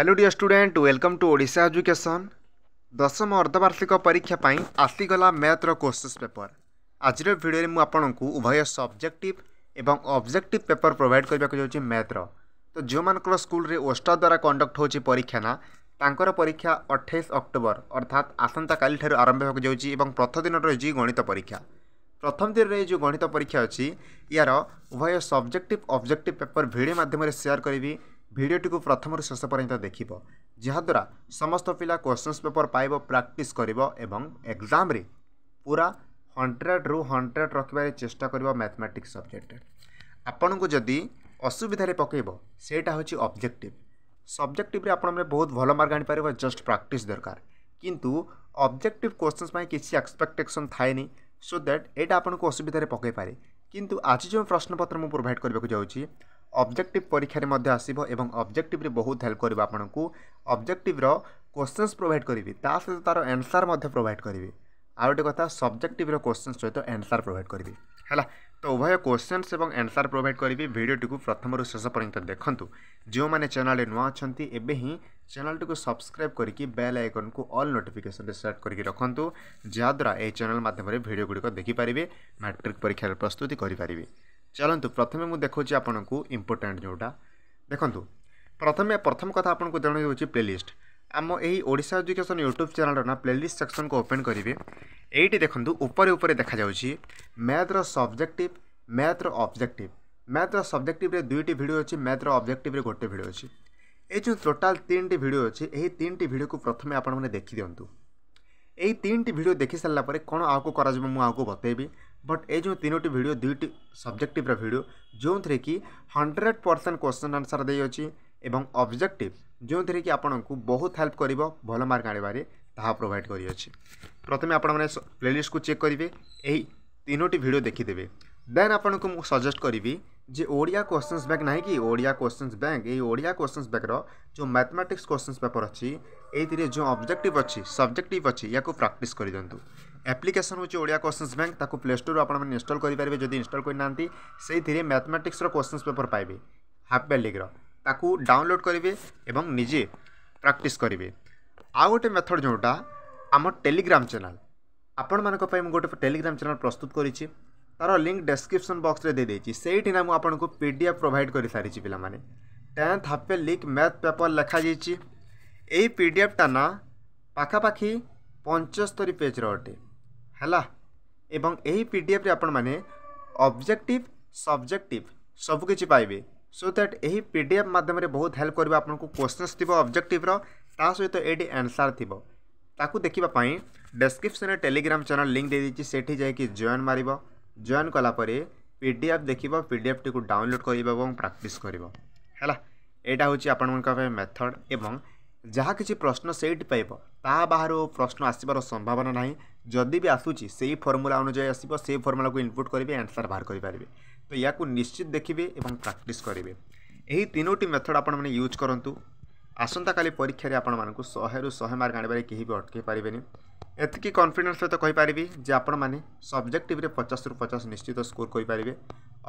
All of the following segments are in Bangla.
hello dear student welcome to Odisha education দশম অর্ধবার্ষিক পরীক্ষা পাই আসিগলা ম্যাথর কোশ্চিস পেপর আজর ভিডিওরে মু আপনার উভয় সবজেক্টিভ এবং অবজেক্টিভ পেপর প্রোভাইড করা যাচ্ছি ম্যাথর তো যে স্কুলের ওষ্টা দ্বারা কন্ডক্ট হচ্ছে পরীক্ষা না তাঁর পরীক্ষা অঠেইশ অক্টোবর অর্থাৎ আসন্তকালি ঠার আরম্ভ হওয়া যাচ্ছে এবং প্রথম দিনর রয়েছে গণিত পরীক্ষা প্রথম দিনের যে গণিত পরীক্ষা অছি ইয়ার উভয় সবজেক্টিভ অবজেক্টিভ পেপর ভিডিও মাধ্যমে সেয়ার করবি ভিডিওটিকো প্রথমৰ শেষ পৰ্যন্ত দেখিবা জহাদৰা সমস্ত পিলা কোৱেচনছ পেপাৰ পাইবা প্ৰ্যাকটিছ কৰিব আৰু এগজামৰে पुरा 100 ৰو 100 ৰත්বাই চেষ্টা কৰিব ম্যাথমেটিক্স সাবজেক্টে আপোনক যদি অসুবিধাৰে পকৈব seta হচি অবজেক্টিভ সাবজেক্টিভৰে আপোনমে বহুত ভাল মৰগাণি পাৰে জাস্ট প্ৰ্যাকটিছ দরকার কিন্তু অবজেক্টিভ কোৱেচনছ পায় কিছি এক্সপেকটেচন ঠাই নি সো দ্যাট এটা আপোনক অসুবিধাৰে পকৈ পাৰে কিন্তু আজি যো প্ৰশ্নপত্ৰ মই প্ৰোভাইড কৰিবলৈ যাওচি ଅବଜେକ୍ଟିଭ୍ ପରୀକ୍ଷାରେ ମଧ୍ୟ ଆସିବ ଏବଂ ଅବଜେକ୍ଟିଭ୍ରେ ବହୁତ ହେଲ୍ପ କରିବ ଆପଣଙ୍କୁ ଅବଜେକ୍ଟିଭ୍ର କୋଶ୍ଚେନ୍ସ ପ୍ରୋଭାଇଡ଼ କରିବି ତା ସହିତ ତା'ର ଆନ୍ସର୍ ମଧ୍ୟ ପ୍ରୋଭାଇଡ଼ କରିବି ଆଉ ଗୋଟେ କଥା ସବଜେକ୍ଟିଭ୍ର କୋଶ୍ଚେନ୍ସ ସହିତ ଆନ୍ସର୍ ପ୍ରୋଭାଇଡ଼ କରିବି ହେଲା ତ ଉଭୟ କୋଶ୍ଚେନ୍ସ ଏବଂ ଆନ୍ସର୍ ପ୍ରୋଭାଇଡ଼ କରିବି ଭିଡ଼ିଓଟିକୁ ପ୍ରଥମରୁ ଶେଷ ପର୍ଯ୍ୟନ୍ତ ଦେଖନ୍ତୁ ଯେଉଁମାନେ ଚ୍ୟାନେଲ୍ରେ ନୂଆ ଅଛନ୍ତି ଏବେ ହିଁ ଚ୍ୟାନେଲ୍ଟିକୁ ସବସ୍କ୍ରାଇବ୍ କରିକି ବେଲ୍ ଆଇକନ୍କୁ ଅଲ୍ ନୋଟିଫିକେସନ୍ରେ ସେଟ୍ କରିକି ରଖନ୍ତୁ ଯାହାଦ୍ୱାରା ଏହି ଚ୍ୟାନେଲ୍ ମାଧ୍ୟମରେ ଭିଡ଼ିଓଗୁଡ଼ିକ ଦେଖିପାରିବେ ମାଟ୍ରିକ୍ ପରୀକ୍ଷାର ପ୍ରସ୍ତୁତି କରିପାରିବେ ଚାଲନ୍ତୁ ପ୍ରଥମେ ମୁଁ ଦେଖାଉଛି ଆପଣଙ୍କୁ ଇମ୍ପୋର୍ଟାଣ୍ଟ ଯେଉଁଟା ଦେଖନ୍ତୁ ପ୍ରଥମେ ପ୍ରଥମ କଥା ଆପଣଙ୍କୁ ଜଣାଯାଉଛି ପ୍ଲେଲିଷ୍ଟ ଆମ ଏହି ଓଡ଼ିଶା ଏଜୁକେସନ୍ ୟୁଟ୍ୟୁବ୍ ଚ୍ୟାନେଲ୍ର ନା ପ୍ଲେଲିଷ୍ଟ ସେକ୍ସନ୍କୁ ଓପେନ୍ କରିବେ ଏଇଠି ଦେଖନ୍ତୁ ଉପରେ ଉପରେ ଦେଖାଯାଉଛି ମ୍ୟାଥ୍ର ସବଜେକ୍ଟିଭ୍ ମ୍ୟାଥ୍ର ଅବଜେକ୍ଟିଭ୍ ମ୍ୟାଥ୍ର ସବଜେକ୍ଟିଭ୍ରେ ଦୁଇଟି ଭିଡ଼ିଓ ଅଛି ମ୍ୟାଥ୍ର ଅବଜେକ୍ଟିଭ୍ରେ ଗୋଟେ ଭିଡ଼ିଓ ଅଛି এই ଯେଉଁ ଟୋଟାଲ୍ ତିନିଟି ଭିଡ଼ିଓ ଅଛି ଏହି ତିନିଟି ଭିଡ଼ିଓକୁ ପ୍ରଥମେ ଆପଣମାନେ ଦେଖିଦିଅନ୍ତୁ ଏହି ତିନିଟି ଭିଡ଼ିଓ ভিডিও দেখি সারা পরে কোণ আহকু করা মু আহকু बट ये जो तीनोटी भिड दुईट सब्जेक्टिव भिड जो थे कि हंड्रेड परसेंट क्वेश्चन आंसर देअ এবং অবজেক্টিভ ଯେଉଁଥିରେ କି ଆପଣଙ୍କୁ ବହୁତ ହେଲ୍ପ କରିବ ଭଲ ମାର୍କ ଆଣିବାରେ ତାହା ପ୍ରୋଭାଇଡ଼ କରିଅଛି ପ୍ରଥମେ ଆପଣମାନେ ପ୍ଲେଲିଷ୍ଟକୁ ଚେକ୍ କରିବେ ଏହି ତିନୋଟି ଭିଡ଼ିଓ ଦେଖିଦେବେ ଦେନ୍ ଆପଣଙ୍କୁ ମୁଁ ସଜେଷ୍ଟ କରିବି ଯେ ଓଡ଼ିଆ କ୍ୱେଶ୍ଚନ୍ସ ବ୍ୟାଙ୍କ ନାହିଁ କି ଓଡ଼ିଆ କ୍ୱେଶ୍ଚନ୍ସ ବ୍ୟାଙ୍କ ଏଇ ଓଡ଼ିଆ କ୍ୱେଶ୍ଚନ୍ସ ବ୍ୟାଙ୍କର ଯେଉଁ ମ୍ୟାଥମେଟିକ୍ସ କ୍ୱେଶ୍ଚନ୍ସ ପେପର୍ ଅଛି ଏଇଥିରେ ଯେଉଁ ଅବଜେକ୍ଟିଭ୍ ଅଛି ସବଜେକ୍ଟିଭ୍ ଅଛି ୟାକୁ ପ୍ରାକ୍ଟିସ୍ କରିଦିଅନ୍ତୁ আপ্লিকেসন হচ্ছে ওড়িয়া কোশ্চিন্স ব্যাঙ্ক তাকে প্লে স্টোর আপনার ইনস্টল করে পারবে যদি ইনস্টল করে না সেইথিরে ম্যাথমেটিক্সর কোশ্চিন্স পেপর পাইবে হাফ ব্যালিগ্র তাকে ডাউনলোড করবে এবং নিজে প্রাকটিস করবে আউ গোটে মেথড যেটা আমার টেলিগ্রাম চ্যানেল ଆପଣମାନଙ୍କ ପାଇଁ ମୁଁ ଗୋଟେ ଟେଲିଗ୍ରାମ ଚ୍ୟାନେଲ୍ ପ୍ରସ୍ତୁତ କରିଛି ତା'ର ଲିଙ୍କ୍ ଡେସ୍କ୍ରିପ୍ସନ୍ ବକ୍ସରେ ଦେଇଦେଇଛି ସେଇଠିନା ମୁଁ ଆପଣଙ୍କୁ ପି ଡି ଏଫ୍ ପ୍ରୋଭାଇଡ଼ କରିସାରିଛି ପିଲାମାନେ tenth half yearly math paper ଲେଖାଯାଇଛି ଏହି ପି ଡି ଏଫ୍ଟା ନା ପାଖାପାଖି ପଞ୍ଚସ୍ତରୀ ପେଜ୍ର ଅଟେ ହେଲା ଏବଂ ଏହି ପି ଡି ଏଫ୍ରେ ଆପଣମାନେ ଅବଜେକ୍ଟିଭ୍ ସବଜେକ୍ଟିଭ୍ ସବୁକିଛି ପାଇବେ ସୋ ଦ୍ୟାଟ୍ ଏହି ପି ଡି ଏଫ୍ ମାଧ୍ୟମରେ ବହୁତ ହେଲ୍ପ କରିବ ଆପଣଙ୍କୁ କ୍ୱେଶ୍ଚନ୍ସ ଥିବ ଅବଜେକ୍ଟିଭ୍ର ତା ସହିତ ଏଇଠି ଆନ୍ସର୍ ଥିବ ତାକୁ ଦେଖିବା ପାଇଁ ଡେସ୍କ୍ରିପ୍ସନ୍ରେ ଟେଲିଗ୍ରାମ୍ ଚ୍ୟାନେଲ୍ ଲିଙ୍କ୍ ଦେଇଦେଇଛି ସେଠି ଯାଇକି ଜଏନ୍ ମାରିବ ଜଏନ୍ କଲାପରେ ପି ଡି ଏଫ୍ ଦେଖିବ ପି ଡି ଏଫ୍ଟିକୁ ଡାଉନଲୋଡ଼୍ କରିବ ଏବଂ ପ୍ରାକ୍ଟିସ୍ କରିବ ହେଲା ଏଇଟା ହେଉଛି ଆପଣମାନଙ୍କ ପାଇଁ ମେଥଡ଼ ଏବଂ ଯାହା କିଛି ପ୍ରଶ୍ନ ସେଇଠି ପାଇବ ତାହା ବାହାରୁ ପ୍ରଶ୍ନ ଆସିବାର ସମ୍ଭାବନା ନାହିଁ ଯଦି ବି ଆସୁଛି ସେଇ ଫର୍ମୁଲା ଅନୁଯାୟୀ ଆସିବ ସେଇ ଫର୍ମୁଲାକୁ ଇନପୁଟ୍ କରିବେ ଆନ୍ସର୍ ବାହାର କରିପାରିବେ ତ ଏହାକୁ ନିଶ୍ଚିତ ଦେଖିବେ ଏବଂ ପ୍ରାକ୍ଟିସ୍ କରିବେ ଏହି ତିନୋଟି ମେଥଡ଼ ଆପଣମାନେ ୟୁଜ୍ କରନ୍ତୁ ଆସନ୍ତାକାଲି ପରୀକ୍ଷାରେ ଆପଣମାନଙ୍କୁ ଶହେରୁ ଶହେ ମାର୍କ ଆଣିବାରେ କେହି ବି ଅଟକାଇ ପାରିବେନି ଏତିକି କନଫିଡେନ୍ସ ସହିତ କହିପାରିବି ଯେ ଆପଣମାନେ ସବଜେକ୍ଟିଭ୍ରେ ପଚାଶରୁ ପଚାଶ ନିଶ୍ଚିତ ସ୍କୋର୍ କରିପାରିବେ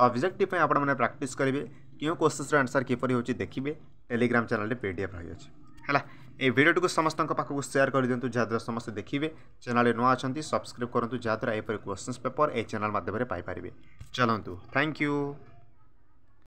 ଅବଜେକ୍ଟିଭ୍ ପାଇଁ ଆପଣମାନେ ପ୍ରାକ୍ଟିସ୍ କରିବେ କେଉଁ କୋଶ୍ଚିନ୍ସର ଆନ୍ସର୍ କିପରି ହେଉଛି ଦେଖିବେ ଟେଲିଗ୍ରାମ୍ ଚ୍ୟାନେଲ୍ରେ ପି ଡି ଏଫ୍ ରହିଅଛି ହେଲା ଏ ଭିଡ଼ିଓଟିକୁ ସମସ୍ତଙ୍କ ପାଖକୁ ସେୟାର କରିଦିଅନ୍ତୁ ଯାହାଦ୍ୱାରା ସମସ୍ତେ ଦେଖିବେ ଚ୍ୟାନେଲ୍ରେ ନୂଆ ଅଛନ୍ତି ସବସ୍କ୍ରାଇବ୍ କରନ୍ତୁ ଯାହାଦ୍ୱାରା ଏପରି କ୍ୱେଶ୍ଚିନ୍ସ ପେପର୍ ଏହି ଚ୍ୟାନେଲ୍ ମାଧ୍ୟମରେ ପାଇପାରିବେ ଚାଲନ୍ତୁ ଥ୍ୟାଙ୍କ ୟୁ